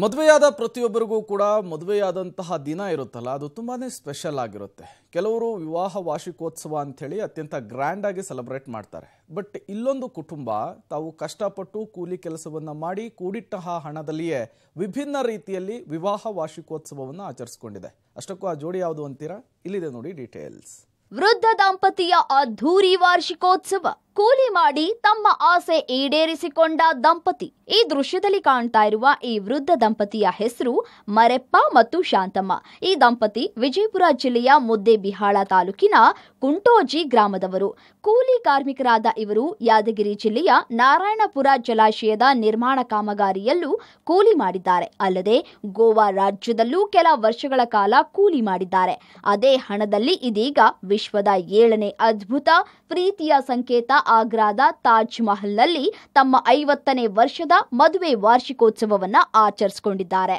ಮದುವೆಯಾದ ಪ್ರತಿಯೊಬ್ಬರಿಗೂ ಕೂಡ ಮದುವೆಯಾದಂತಹ ದಿನ ಇರುತ್ತಲ್ಲ ಅದು ತುಂಬಾ ಸ್ಪೆಷಲ್ ಆಗಿರುತ್ತೆ ಕೆಲವರು ವಿವಾಹ ವಾರ್ಷಿಕೋತ್ಸವ ಅಂಥೇಳಿ ಅತ್ಯಂತ ಗ್ರ್ಯಾಂಡಾಗಿ ಸೆಲೆಬ್ರೇಟ್ ಮಾಡ್ತಾರೆ ಬಟ್ ಇಲ್ಲೊಂದು ಕುಟುಂಬ ತಾವು ಕಷ್ಟಪಟ್ಟು ಕೂಲಿ ಕೆಲಸವನ್ನು ಮಾಡಿ ಕೂಡಿಟ್ಟ ಹಣದಲ್ಲಿಯೇ ವಿಭಿನ್ನ ರೀತಿಯಲ್ಲಿ ವಿವಾಹ ವಾರ್ಷಿಕೋತ್ಸವವನ್ನು ಆಚರಿಸಿಕೊಂಡಿದೆ ಅಷ್ಟಕ್ಕೂ ಆ ಜೋಡಿ ಯಾವುದು ಅಂತೀರಾ ಇಲ್ಲಿದೆ ನೋಡಿ ಡೀಟೇಲ್ಸ್ ವೃದ್ಧ ದಾಂಪತಿಯ ಅದ್ಧೂರಿ ವಾರ್ಷಿಕೋತ್ಸವ ಕೂಲಿ ಮಾಡಿ ತಮ್ಮ ಆಸೆ ಈಡೇರಿಸಿಕೊಂಡ ದಂಪತಿ ಈ ದೃಶ್ಯದಲ್ಲಿ ಕಾಣ್ತಾ ಇರುವ ಈ ವೃದ್ಧ ದಂಪತಿಯ ಹೆಸರು ಮರೆಪ್ಪ ಮತ್ತು ಶಾಂತಮ್ಮ ಈ ದಂಪತಿ ವಿಜಯಪುರ ಜಿಲ್ಲೆಯ ಮುದ್ದೇಬಿಹಾಳ ತಾಲೂಕಿನ ಕುಂಟೋಜಿ ಗ್ರಾಮದವರು ಕೂಲಿ ಕಾರ್ಮಿಕರಾದ ಇವರು ಯಾದಗಿರಿ ಜಿಲ್ಲೆಯ ನಾರಾಯಣಪುರ ಜಲಾಶಯದ ನಿರ್ಮಾಣ ಕಾಮಗಾರಿಯಲ್ಲೂ ಕೂಲಿ ಮಾಡಿದ್ದಾರೆ ಅಲ್ಲದೆ ಗೋವಾ ರಾಜ್ಯದಲ್ಲೂ ಕೆಲ ವರ್ಷಗಳ ಕಾಲ ಕೂಲಿ ಮಾಡಿದ್ದಾರೆ ಅದೇ ಹಣದಲ್ಲಿ ಇದೀಗ ವಿಶ್ವದ ಏಳನೇ ಅದ್ಭುತ ಪ್ರೀತಿಯ ಸಂಕೇತ ಆಗ್ರಾದ ತಾಜ್ ಮಹಲ್ನಲ್ಲಿ ತಮ್ಮ ಐವತ್ತನೇ ವರ್ಷದ ಮದುವೆ ವಾರ್ಷಿಕೋತ್ಸವವನ್ನು ಆಚರಿಸಿಕೊಂಡಿದ್ದಾರೆ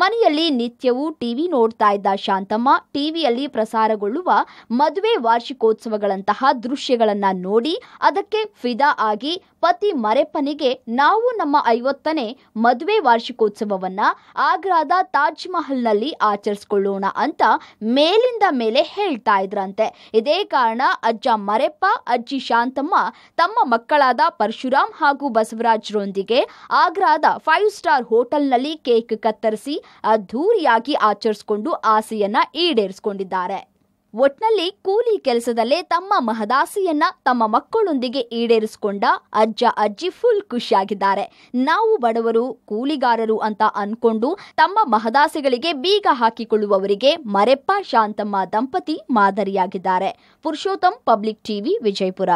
ಮನೆಯಲ್ಲಿ ನಿತ್ಯವೂ ಟಿವಿ ನೋಡ್ತಾ ಇದ್ದ ಶಾಂತಮ್ಮ ಟಿವಿಯಲ್ಲಿ ಪ್ರಸಾರಗೊಳ್ಳುವ ಮದುವೆ ವಾರ್ಷಿಕೋತ್ಸವಗಳಂತಹ ದೃಶ್ಯಗಳನ್ನು ನೋಡಿ ಅದಕ್ಕೆ ಫಿದಾ ಆಗಿ ಪತಿ ಮರೆಪ್ಪನಿಗೆ ನಾವು ನಮ್ಮ ಐವತ್ತನೇ ಮದುವೆ ವಾರ್ಷಿಕೋತ್ಸವವನ್ನ ಆಗ್ರಾದ ತಾಜ್ ಮಹಲ್ನಲ್ಲಿ ಆಚರಿಸ್ಕೊಳ್ಳೋಣ ಅಂತ ಮೇಲಿಂದ ಮೇಲೆ ಹೇಳ್ತಾ ಇದ್ರಂತೆ ಇದೇ ಕಾರಣ ಅಜ್ಜ ಮರೆಪ್ಪ ಅಜ್ಜಿ ಶಾಂತಮ್ಮ ತಮ್ಮ ಮಕ್ಕಳಾದ ಪರಶುರಾಮ್ ಹಾಗೂ ಬಸವರಾಜ್ರೊಂದಿಗೆ ಆಗ್ರಾದ ಫೈವ್ ಸ್ಟಾರ್ ಹೋಟೆಲ್ನಲ್ಲಿ ಕೇಕ್ ಕತ್ತರಿಸಿ ಅದ್ಧೂರಿಯಾಗಿ ಆಚರಿಸಿಕೊಂಡು ಆಸೆಯನ್ನ ಈಡೇರಿಸಿಕೊಂಡಿದ್ದಾರೆ ಒಟ್ನಲ್ಲಿ ಕೂಲಿ ಕೆಲಸದಲ್ಲೇ ತಮ್ಮ ಮಹದಾಸಿಯನ್ನ ತಮ್ಮ ಮಕ್ಕಳೊಂದಿಗೆ ಈಡೇರಿಸಿಕೊಂಡ ಅಜ್ಜ ಅಜ್ಜಿ ಫುಲ್ ಖುಷಿಯಾಗಿದ್ದಾರೆ ನಾವು ಬಡವರು ಕೂಲಿಗಾರರು ಅಂತ ಅನ್ಕೊಂಡು ತಮ್ಮ ಮಹದಾಸಿಗಳಿಗೆ ಬೀಗ ಹಾಕಿಕೊಳ್ಳುವವರಿಗೆ ಮರೆಪ್ಪ ಶಾಂತಮ್ಮ ದಂಪತಿ ಮಾದರಿಯಾಗಿದ್ದಾರೆ ಪುರುಷೋತ್ತಮ್ ಪಬ್ಲಿಕ್ ಟಿವಿ ವಿಜಯಪುರ